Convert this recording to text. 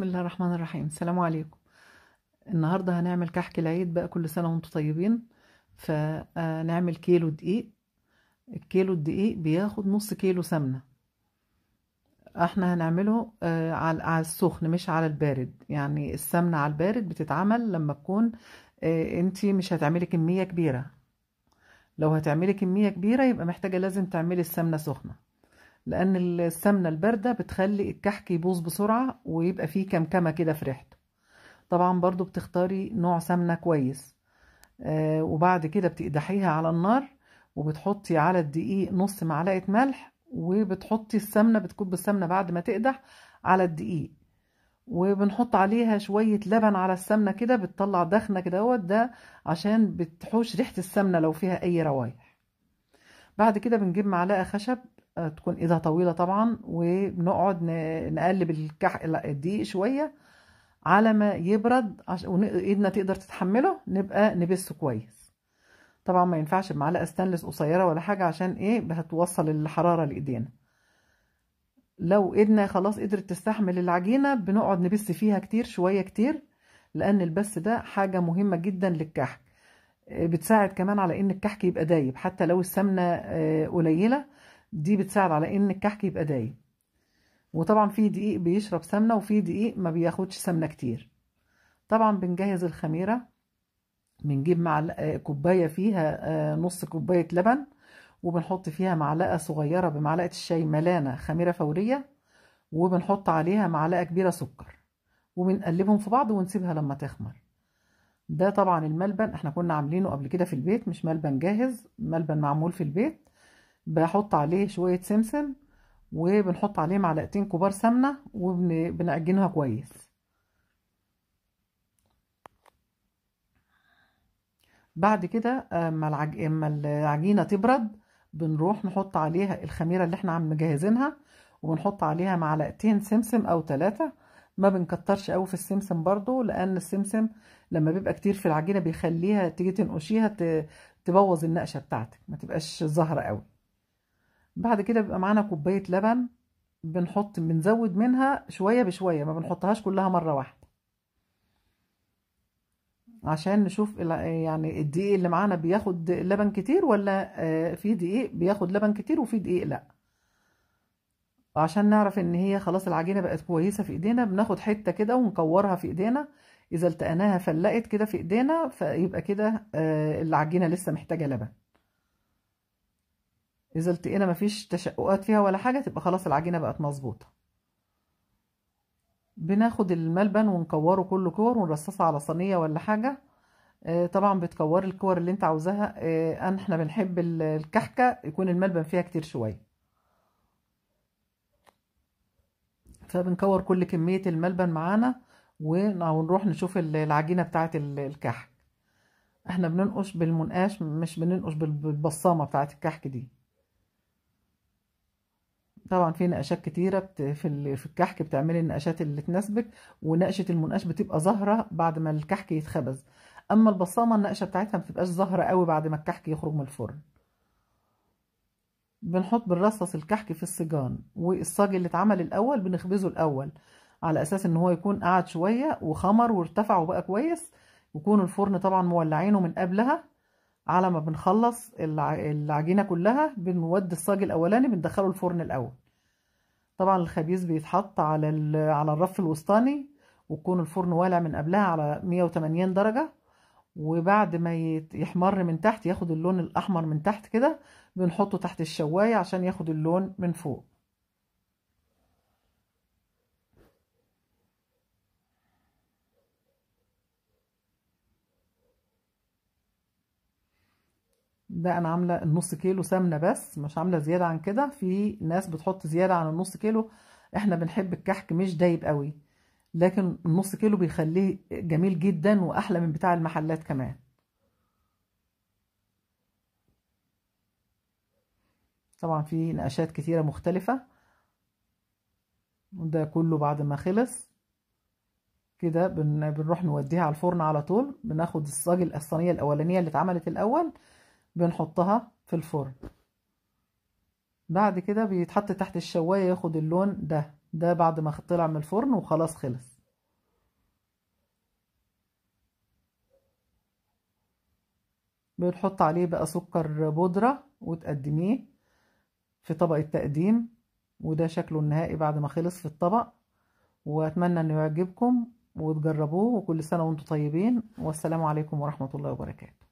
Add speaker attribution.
Speaker 1: بسم الله الرحمن الرحيم السلام عليكم النهاردة هنعمل كحك العيد بقى كل سنة وانتم طيبين فنعمل كيلو دقيق الكيلو الدقيق بياخد نص كيلو سمنة احنا هنعمله آه، على السخن مش على البارد يعني السمنة على البارد بتتعمل لما تكون آه، انتي مش هتعملي كمية كبيرة لو هتعملي كمية كبيرة يبقى محتاجة لازم تعملي السمنة سخنة لأن السمنة الباردة بتخلي الكحك يبوظ بسرعة ويبقى فيه كمكمة كده في ريحته طبعا برضو بتختاري نوع سمنة كويس آه وبعد كده بتقدحيها على النار وبتحطي على الدقيق نص معلقة ملح وبتحطي السمنة بتكب السمنة بعد ما تقدح على الدقيق وبنحط عليها شوية لبن على السمنة كده بتطلع دخنة كده ده عشان بتحوش ريحة السمنة لو فيها أي روايح بعد كده بنجيب معلقة خشب آه، تكون ايدها طويله طبعا وبنقعد نقلب الكح الدقيق شويه على ما يبرد عشان ايدنا تقدر تتحمله نبقى نبسه كويس طبعا ما ينفعش بمعلقه ستانلس قصيره ولا حاجه عشان ايه هتوصل الحراره لايدينا لو ايدنا خلاص قدرت تستحمل العجينه بنقعد نبس فيها كتير شويه كتير لان البس ده حاجه مهمه جدا للكحك آه، بتساعد كمان على ان الكحك يبقى دايب حتى لو السمنه آه، قليله دي بتساعد على ان الكحك يبقى دايم وطبعا في دقيق بيشرب سمنه وفي دقيق ما بياخدش سمنه كتير طبعا بنجهز الخميره بنجيب معلقه آه، كوبايه فيها آه، نص كوبايه لبن وبنحط فيها معلقه صغيره بمعلقه الشاي ملانه خميره فوريه وبنحط عليها معلقه كبيره سكر وبنقلبهم في بعض ونسيبها لما تخمر ده طبعا الملبن احنا كنا عاملينه قبل كده في البيت مش ملبن جاهز ملبن معمول في البيت بحط عليه شوية سمسم وبنحط عليه معلقتين كبار سمنة وبنعجنها كويس بعد كده اما العجينة تبرد بنروح نحط عليها الخميرة اللي احنا عم مجهزينها وبنحط عليها معلقتين سمسم او ثلاثة ما بنكترش قوي في السمسم برضو لان السمسم لما بيبقى كتير في العجينة بيخليها تيجي تنقشيها تبوظ النقشة بتاعتك ما تبقاش زهرة قوي بعد كده بيبقى معانا كوبايه لبن بنحط بنزود منها شويه بشويه ما بنحطهاش كلها مره واحده عشان نشوف يعني الدقيق اللي معانا بياخد لبن كتير ولا آه، في دقيق بياخد لبن كتير وفي دقيق لا عشان نعرف ان هي خلاص العجينه بقت كويسه في ايدينا بناخد حته كده ونكورها في ايدينا اذا التقناها فلقت كده في ايدينا فيبقى كده آه، العجينه لسه محتاجه لبن إذا التقينا مفيش تشققات فيها ولا حاجة تبقى خلاص العجينة بقت مظبوطة بناخد الملبن ونكوره كله كور ونرصصه على صينية ولا حاجة آه، طبعا بتكور الكور اللي انت عاوزاها آه، احنا بنحب الكحكة يكون الملبن فيها كتير شوية فبنكور كل كمية الملبن معانا ونروح نشوف العجينة بتاعة الكحك احنا بننقش بالمنقاش مش بننقش بالبصامة بتاعة الكحك دي طبعا في نقاشات كتيرة في الكحك بتعملي النقاشات اللي تناسبك ونقشة المنقاش بتبقى ظاهرة بعد ما الكحك يتخبز اما البصامة النقشة بتاعتها ما بتبقاش ظاهرة قوي بعد ما الكحك يخرج من الفرن بنحط بنرصص الكحك في السجان والصاج اللي اتعمل الاول بنخبزه الاول على اساس ان هو يكون قعد شوية وخمر وارتفع وبقى كويس يكون الفرن طبعا مولعينه من قبلها على ما بنخلص العجينة كلها بنودي الصاج الاولاني بندخله الفرن الاول طبعا الخبيز بيتحط على على الرف الوسطاني ويكون الفرن والع من قبلها على 180 درجة وبعد ما يحمر من تحت ياخد اللون الأحمر من تحت كده بنحطه تحت الشواية عشان ياخد اللون من فوق ده انا عامله النص كيلو سمنه بس مش عامله زياده عن كده في ناس بتحط زياده عن النص كيلو احنا بنحب الكحك مش دايب قوي لكن النص كيلو بيخليه جميل جدا واحلى من بتاع المحلات كمان طبعا في نقشات كتيره مختلفه وده كله بعد ما خلص كده بنروح نوديها على الفرن على طول بناخد الصاج الصينيه الاولانيه اللي اتعملت الاول بنحطها في الفرن بعد كده بيتحط تحت الشواية ياخد اللون ده ده بعد ما طلع من الفرن وخلاص خلص بنحط عليه بقى سكر بودرة وتقدميه في طبق التقديم وده شكله النهائي بعد ما خلص في الطبق واتمنى انه يعجبكم وتجربوه وكل سنة وانتم طيبين والسلام عليكم ورحمة الله وبركاته